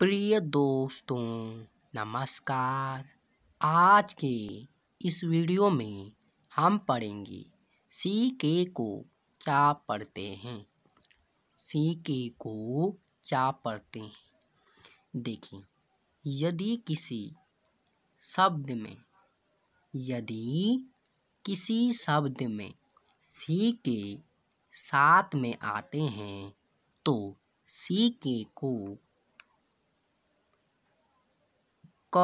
प्रिय दोस्तों नमस्कार आज के इस वीडियो में हम पढ़ेंगे सी के को क्या पढ़ते हैं सी के को क्या पढ़ते हैं देखिए यदि किसी शब्द में यदि किसी शब्द में सी के साथ में आते हैं तो सी के को क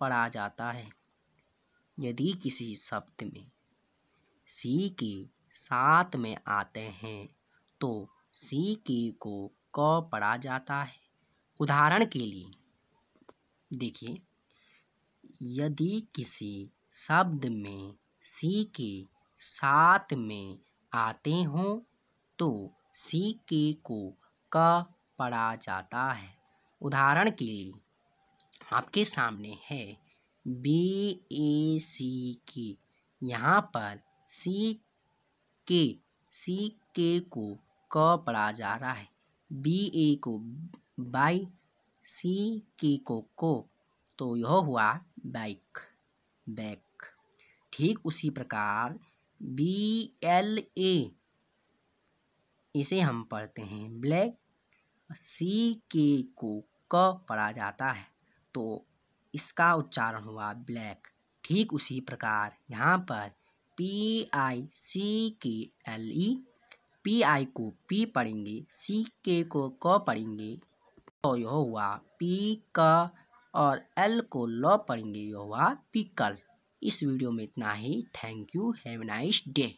पढ़ा जाता है यदि किसी शब्द में सी के साथ में आते हैं तो सी के को क पढ़ा जाता है उदाहरण के लिए देखिए यदि किसी शब्द में सी के साथ में आते हों तो सी के को क पढ़ा जाता है उदाहरण के लिए आपके सामने है बी ए सी के यहाँ पर सी के सी के को क पढ़ा जा रहा है बी ए को बाई सी के को को तो यह हुआ बाइक बैक ठीक उसी प्रकार बी एल ए इसे हम पढ़ते हैं ब्लैक सी के को क पढ़ा जाता है तो इसका उच्चारण हुआ ब्लैक ठीक उसी प्रकार यहाँ पर पी आई सी के एल ई पी आई को पी पढ़ेंगे सी के को क पढ़ेंगे तो यह हुआ पी क और एल को ल पढ़ेंगे यह हुआ पिकल इस वीडियो में इतना ही thank you have nice day